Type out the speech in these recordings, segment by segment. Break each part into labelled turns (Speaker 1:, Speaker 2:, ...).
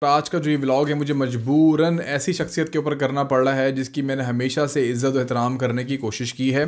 Speaker 1: तो आज का जो ये व्लॉग है मुझे मजबूरन ऐसी शख्सियत के ऊपर करना पड़ रहा है जिसकी मैंने हमेशा से इज़्ज़त और एहतराम करने की कोशिश की है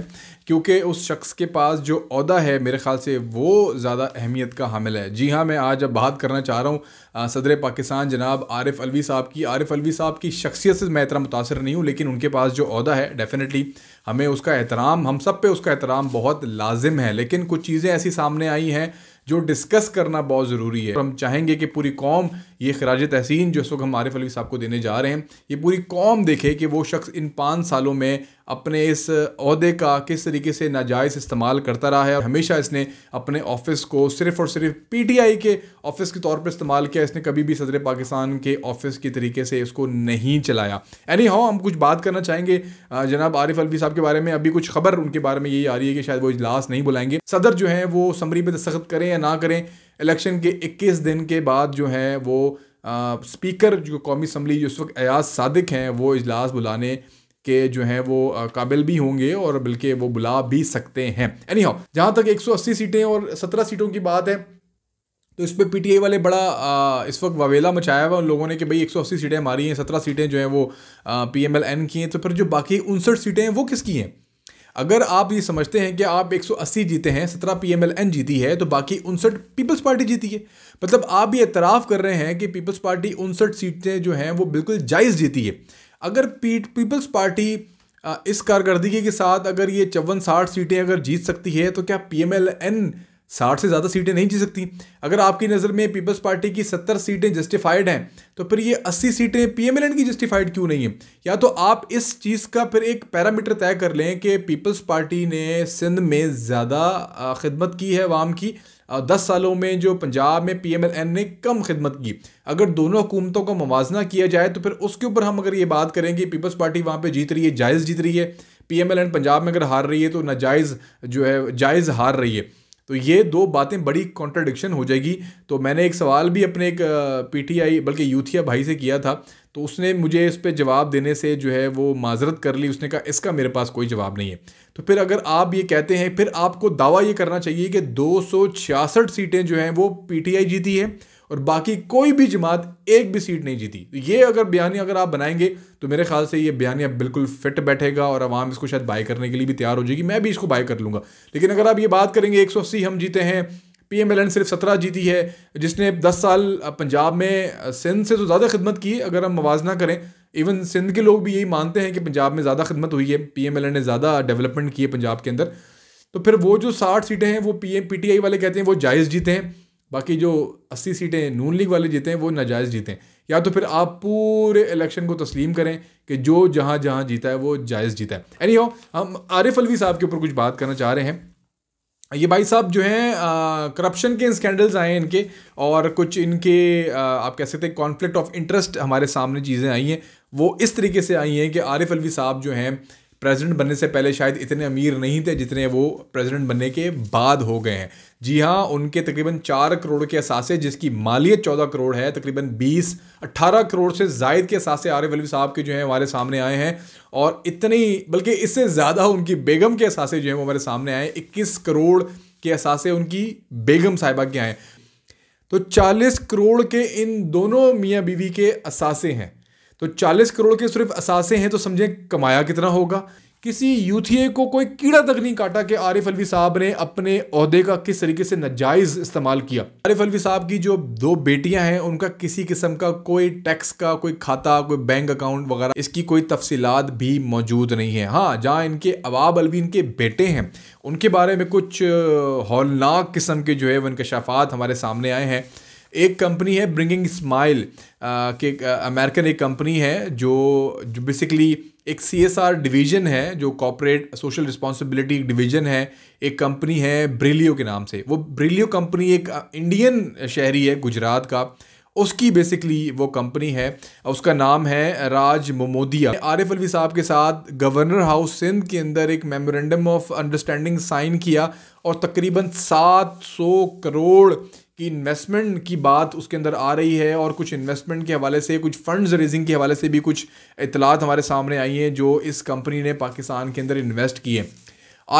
Speaker 1: क्योंकि उस शख्स के पास जो अहदा है मेरे ख़्याल से वो ज़्यादा अहमियत का हामिल है जी हाँ मैं आज अब बात करना चाह रहा हूँ सदर पाकिस्तान जनाब आरिफ अलवी साहब की आरिफ अलवी साहब की शख्सियत से मैं इतना मुतासर नहीं हूँ लेकिन उनके पास जो अहदा है डेफ़िनेटली हमें उसका एहतराम हम सब पे उसका एहतराम बहुत लाजिम है लेकिन कुछ चीज़ें ऐसी सामने आई हैं जो डिस्कस करना बहुत ज़रूरी है हम चाहेंगे कि पूरी कौम ये खराज तहसीन जो इस वक्त हम आरिफ अली साहब को देने जा रहे हैं ये पूरी कौम देखे कि वो शख्स इन पाँच सालों में अपने इस अहदे का किस तरीके से नाजायज़ इस्तेमाल करता रहा है और हमेशा इसने अपने ऑफिस को सिर्फ और सिर्फ पीटीआई के ऑफिस के तौर पर इस्तेमाल किया इसने कभी भी सदर पाकिस्तान के ऑफिस के तरीके से इसको नहीं चलाया एनी हाउ हम कुछ बात करना चाहेंगे जनाब आरिफ अलवी साहब के बारे में अभी कुछ खबर उनके बारे में यही आ रही है कि शायद वो इजलास नहीं बुलाएंगे सदर जो है वो समरी पर दस्तखत करें या ना करें इलेक्शन के 21 दिन के बाद जो है वो आ, स्पीकर जो कौमी असम्बली जिस वक्त एयाज सादिक हैं वो इजलास बुलाने के जो हैं वो काबिल भी होंगे और बल्कि वो बुला भी सकते हैं एनी हाउ जहाँ तक 180 सीटें और 17 सीटों की बात है तो इस पर आई वाले बड़ा आ, इस वक्त वावेला मचाया हुआ उन लोगों ने कि भाई 180 सीटें हमारी हैं 17 सीटें जो हैं वो पी एन की हैं तो फिर जो बाकी उनसठ सीटें हैं वो किसकी हैं अगर आप ये समझते हैं कि आप 180 जीते हैं 17 पीएमएलएन जीती है तो बाकी उनसठ पीपल्स पार्टी जीती है मतलब आप ये इतराफ़ कर रहे हैं कि पीपल्स पार्टी उनसठ सीटें जो हैं वो बिल्कुल जायज़ जीती है अगर पी पीपल्स पार्टी इस कारकर्दगी के साथ अगर ये चौवन साठ सीटें अगर जीत सकती है तो क्या पी एम एल एन साठ से ज़्यादा सीटें नहीं जीत सकती अगर आपकी नज़र में पीपल्स पार्टी की सत्तर सीटें जस्टिफाइड हैं तो फिर ये अस्सी सीटें पीएमएलएन की जस्टिफाइड क्यों नहीं है या तो आप इस चीज़ का फिर एक पैरामीटर तय कर लें कि पीपल्स पार्टी ने सिंध में ज़्यादा खिदमत की है वाम की दस सालों में जो पंजाब में पी एम एल एन ने कम खिदमत की अगर दोनों हुकूमतों का मुवजना किया जाए तो फिर उसके ऊपर हम अगर ये बात करें कि पीपल्स पार्टी वहाँ पर जीत रही है जायज़ जीत रही है P M L N Punjab में अगर हार रही है तो नाजायज़ जो है जायज़ हार रही है तो ये दो बातें बड़ी कॉन्ट्रडिक्शन हो जाएगी तो मैंने एक सवाल भी अपने एक पीटीआई बल्कि यूथिया भाई से किया था तो उसने मुझे इस पर जवाब देने से जो है वो माजरत कर ली उसने कहा इसका मेरे पास कोई जवाब नहीं है तो फिर अगर आप ये कहते हैं फिर आपको दावा ये करना चाहिए कि दो सीटें जो हैं वो पी जीती है और बाकी कोई भी जमात एक भी सीट नहीं जीती तो ये अगर बयानी अगर आप बनाएंगे तो मेरे ख्याल से ये बयानिया बिल्कुल फिट बैठेगा और आवाम इसको शायद बाय करने के लिए भी तैयार हो जाएगी मैं भी इसको बाय कर लूँगा लेकिन अगर आप ये बात करेंगे एक हम जीते हैं पी एम एल एन सिर्फ सत्रह जीती है जिसने दस साल पंजाब में सिंध से तो ज़्यादा खिदमत की अगर हम मुजना करें इवन सिंध के लोग भी यही मानते हैं कि पंजाब में ज़्यादा खिदमत हुई है पी एम एल एन ने ज़्यादा डेवलपमेंट की है पंजाब के अंदर तो फिर वो जो साठ सीटें हैं वो P M P T I वाले कहते हैं वो जायज़ जीते हैं बाकी जो अस्सी सीटें नून लीग वाले जीते हैं वो नाजायज़ जीते हैं या तो फिर आप पूरे इलेक्शन को तस्लीम करें कि जो जहाँ जहाँ जीता है वो जायज़ जीता है एनी हो हम आरिफ अलवी साहब के ऊपर कुछ बात करना चाह रहे हैं ये भाई साहब जो हैं करप्शन के स्कैंडल्स आए हैं इनके और कुछ इनके आ, आप कह सकते हैं कॉन्फ्लिक्ट ऑफ इंटरेस्ट हमारे सामने चीज़ें आई हैं वो इस तरीके से आई हैं कि आरिफ अलवी साहब जो हैं प्रेसिडेंट बनने से पहले शायद इतने अमीर नहीं थे जितने वो प्रेसिडेंट बनने के बाद हो गए हैं जी हाँ उनके तकरीबन चार करोड़ के असासे जिसकी मालियत चौदह करोड़ है तकरीबन बीस अट्ठारह करोड़ से जायद के असासे आरिफ अली साहब के जो हैं हमारे सामने आए हैं और इतनी बल्कि इससे ज़्यादा उनकी बेगम के असासे जो हैं वो हमारे सामने आए इक्कीस करोड़ के असासे उनकी बेगम साहिबा के आए तो चालीस करोड़ के इन दोनों मियाँ बीवी के असासे हैं तो 40 करोड़ के सिर्फ असासे हैं तो समझें कमाया कितना होगा किसी यूथीए को कोई कीड़ा तक नहीं काटा कि आरिफ अलवी साहब ने अपने अहदे का किस तरीके से नजायज़ इस्तेमाल किया आरिफ अलवी साहब की जो दो बेटियां हैं उनका किसी किस्म का कोई टैक्स का कोई खाता कोई बैंक अकाउंट वगैरह इसकी कोई तफसीलात भी मौजूद नहीं है हाँ जहाँ इनके अवाब अलवी इनके बेटे हैं उनके बारे में कुछ हौलनाक किस्म के जो है वो इनकशाफात हमारे सामने आए हैं एक कंपनी है ब्रिंगिंग स्माइल के अमेरिकन एक कंपनी है जो जो बेसिकली एक सी एस आर डिवीज़न है जो कॉपरेट सोशल रिस्पॉन्सिबिलिटी डिवीज़न है एक कंपनी है ब्रिलियो के नाम से वो ब्रिलियो कंपनी एक इंडियन शहरी है गुजरात का उसकी बेसिकली वो कंपनी है उसका नाम है राज मोमोदिया आर एफ अलवी साहब के साथ गवर्नर हाउस सिंध के अंदर एक मेमोरेंडम ऑफ अंडरस्टैंडिंग साइन किया और तकरीबन 700 करोड़ कि इन्वेस्टमेंट की बात उसके अंदर आ रही है और कुछ इन्वेस्टमेंट के हवाले से कुछ फंड्स रेजिंग के हवाले से भी कुछ इतलात हमारे सामने आई हैं जो इस कंपनी ने पाकिस्तान के अंदर इन्वेस्ट किए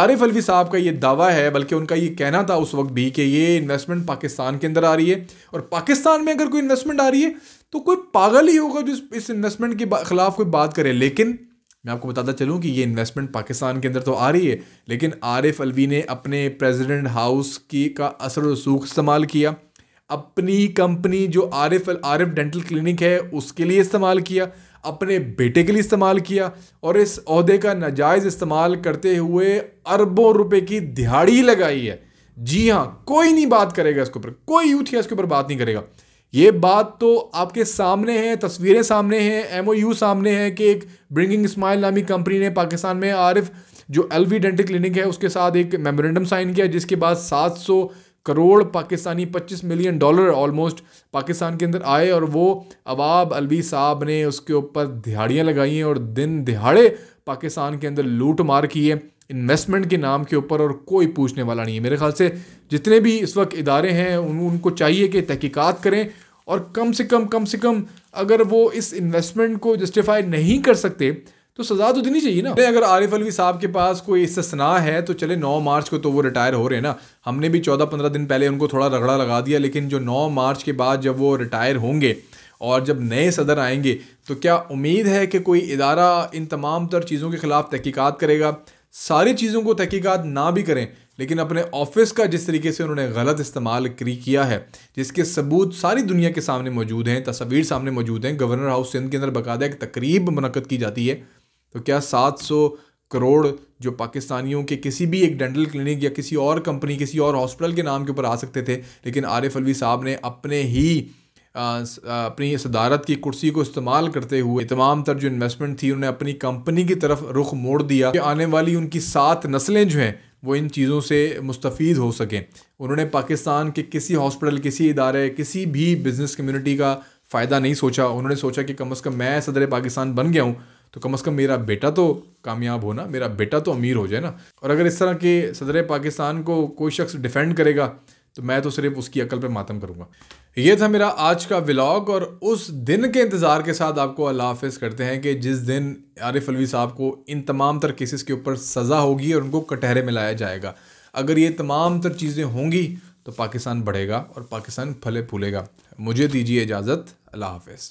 Speaker 1: आरिफ अलवी साहब का ये दावा है बल्कि उनका ये कहना था उस वक्त भी कि ये इन्वेस्टमेंट पाकिस्तान के अंदर आ रही है और पाकिस्तान में अगर कोई इन्वेस्टमेंट आ रही है तो कोई पागल ही होगा जो इस इन्वेस्टमेंट के खिलाफ कोई बात करे लेकिन मैं आपको बताता चलूँ कि ये इन्वेस्टमेंट पाकिस्तान के अंदर तो आ रही है लेकिन आरिफ अलवी ने अपने प्रेसिडेंट हाउस की का असर रसूख इस्तेमाल किया अपनी कंपनी जो आरिफ आरिफ डेंटल क्लिनिक है उसके लिए इस्तेमाल किया अपने बेटे के लिए इस्तेमाल किया और इस अहदे का नाजायज़ इस्तेमाल करते हुए अरबों रुपए की दिहाड़ी लगाई है जी हाँ कोई नहीं बात करेगा इसके ऊपर कोई यूथ है इसके ऊपर बात नहीं करेगा ये बात तो आपके सामने है तस्वीरें सामने हैं एमओयू सामने है कि एक ब्रिंगिंग स्माइल नामी कंपनी ने पाकिस्तान में आरिफ जो एल वी डेंटल क्लिनिक है उसके साथ एक मेमोरेंडम साइन किया जिसके बाद 700 crore Pakistani 25 million dollar almost Pakistan के अंदर आए और वो अवाब अलवी साहब ने उसके ऊपर दिहाड़ियाँ लगाई हैं और दिन दिहाड़े पाकिस्तान के अंदर लूट मार की है इन्वेस्टमेंट के नाम के ऊपर और कोई पूछने वाला नहीं है मेरे ख्याल से जितने भी इस वक्त इदारे हैं उन उनको चाहिए कि तहकीकात करें और कम से कम कम से कम अगर वो इस इन्वेस्टमेंट को जस्टिफाई नहीं कर सकते तो सज़ा तो देनी चाहिए ना अगर आरिफ अलवी साहब के पास कोई इसतना है तो चले 9 मार्च को तो वो रिटायर हो रहे हैं ना हमने भी 14-15 दिन पहले उनको थोड़ा रगड़ा लगा दिया लेकिन जो 9 मार्च के बाद जब वो रिटायर होंगे और जब नए सदर आएंगे तो क्या उम्मीद है कि कोई इदारा इन तमाम तर चीज़ों के ख़िलाफ़ तहकीक़ात करेगा सारी चीज़ों को तहकीकात ना भी करें लेकिन अपने ऑफिस का जिस तरीके से उन्होंने गलत इस्तेमाल किया है जिसके सबूत सारी दुनिया के सामने मौजूद हैं तस्वीर सामने मौजूद हैं गवर्नर हाउस सिंध के अंदर बाकायदा एक तकरीब मनकद की जाती है तो क्या सात सौ करोड़ जो पाकिस्तानियों के किसी भी एक डेंटल क्लिनिक या किसी और कंपनी किसी और हॉस्पिटल के नाम के ऊपर आ सकते थे लेकिन आरिफ अलवी साहब ने अपने ही अपनी सदारत की कुर्सी को इस्तेमाल करते हुए तमाम तर जो इन्वेस्टमेंट थी उन्हें अपनी कंपनी की तरफ रुख मोड़ दिया कि आने वाली उनकी सात नस्लें जो हैं वो इन चीज़ों से मुस्तफ़ हो सकें उन्होंने पाकिस्तान के किसी हॉस्पिटल किसी इदारे किसी भी बिज़नेस कम्यूनिटी का फ़ायदा नहीं सोचा उन्होंने सोचा कि कम अज़ कम मैं सदर पाकिस्तान बन गया हूँ तो कम अज़ कम मेरा बेटा तो कामयाब हो ना मेरा बेटा तो अमीर हो जाए ना और अगर इस तरह के सदर पाकिस्तान को कोई शख्स डिफेंड करेगा तो मैं तो सिर्फ उसकी अकल पर मातम करूँगा ये था मेरा आज का व्लॉग और उस दिन के इंतज़ार के साथ आपको अल्लाह हाफ़ करते हैं कि जिस दिन आरिफ अलवी साहब को इन तमाम तर केसेस के ऊपर सज़ा होगी और उनको कटहरे में लाया जाएगा अगर ये तमाम तर चीज़ें होंगी तो पाकिस्तान बढ़ेगा और पाकिस्तान फले फूलेगा मुझे दीजिए इजाज़त अल्लाह हाफिज़